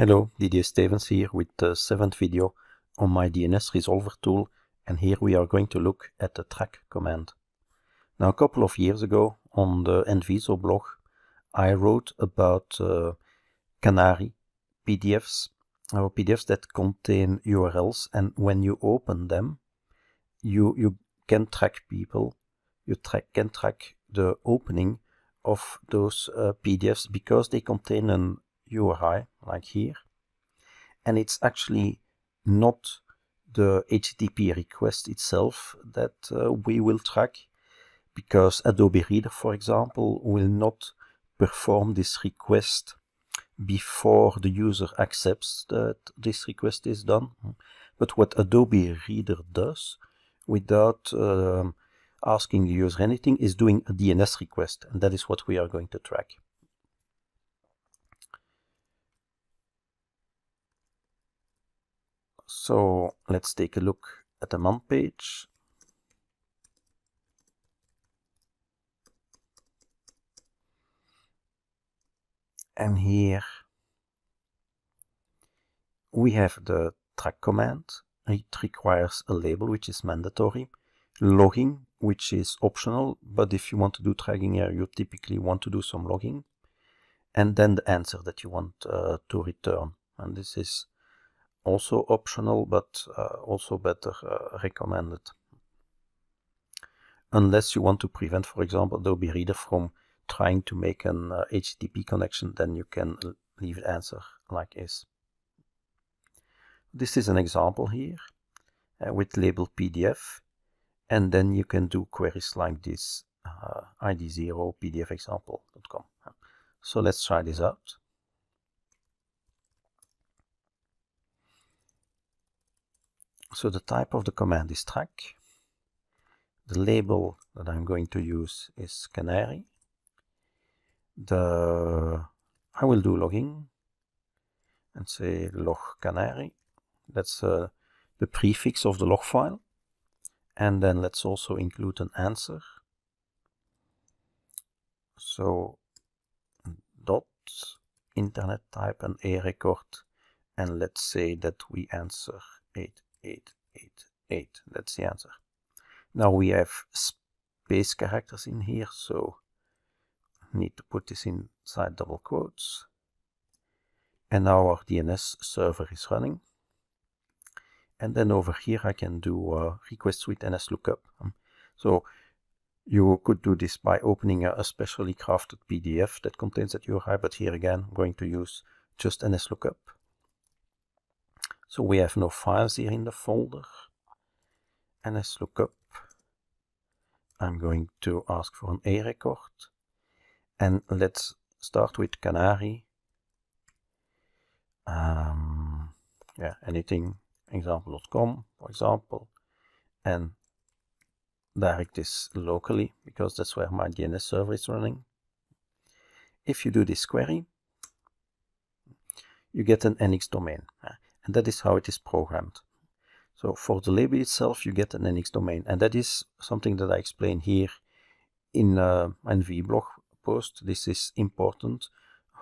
Hello, Didier Stevens here with the seventh video on my DNS Resolver tool and here we are going to look at the track command. Now a couple of years ago on the Enviso blog I wrote about uh, Canary PDFs or uh, PDFs that contain URLs and when you open them you, you can track people, you can track the opening of those uh, PDFs because they contain an URI, like here, and it's actually not the HTTP request itself that uh, we will track, because Adobe Reader, for example, will not perform this request before the user accepts that this request is done. But what Adobe Reader does, without um, asking the user anything, is doing a DNS request, and that is what we are going to track. So let's take a look at the month page. And here we have the track command. It requires a label, which is mandatory. Logging, which is optional, but if you want to do tracking here, you typically want to do some logging. And then the answer that you want uh, to return. And this is also optional but uh, also better uh, recommended. Unless you want to prevent, for example, Adobe Reader from trying to make an HTTP uh, connection, then you can leave the answer like is. This is an example here uh, with label PDF and then you can do queries like this uh, id0 PDF com. So let's try this out. So the type of the command is track. The label that I'm going to use is canary. The I will do logging and say log canary. That's uh, the prefix of the log file. And then let's also include an answer. So dot internet type and a record and let's say that we answer 8 8, 8, 8. That's the answer. Now we have space characters in here, so need to put this inside double quotes. And now our DNS server is running. And then over here I can do a request with lookup. Um, so you could do this by opening a, specially crafted PDF that contains that URI, but here again I'm going to use just lookup. So we have no files here in the folder. And let's look up. I'm going to ask for an A record. And let's start with Canary. Um, yeah, anything, example.com, for example. And direct this locally, because that's where my DNS server is running. If you do this query, you get an NX domain. And that is how it is programmed. So for the label itself, you get an NX domain. And that is something that I explain here in uh, NV blog post. This is important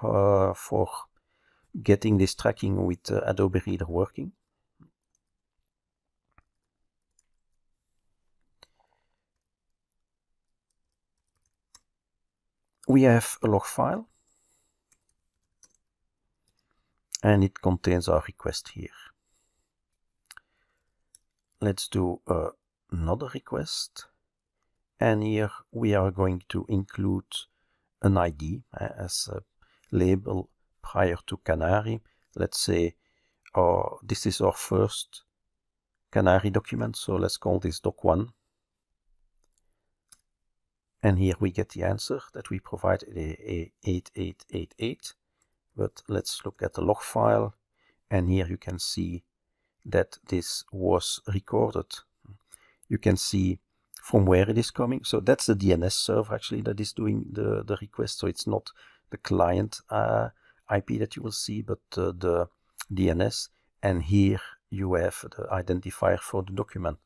uh, for getting this tracking with uh, Adobe Reader working. We have a log file and it contains our request here. Let's do uh, another request and here we are going to include an ID uh, as a label prior to Canary. Let's say uh, this is our first Canary document, so let's call this doc1. And here we get the answer that we provide eh, eh, 8888 but let's look at the log file and here you can see that this was recorded. You can see from where it is coming. So that's the DNS server actually that is doing the, the request. So it's not the client uh, IP that you will see, but uh, the DNS. And here you have the identifier for the document.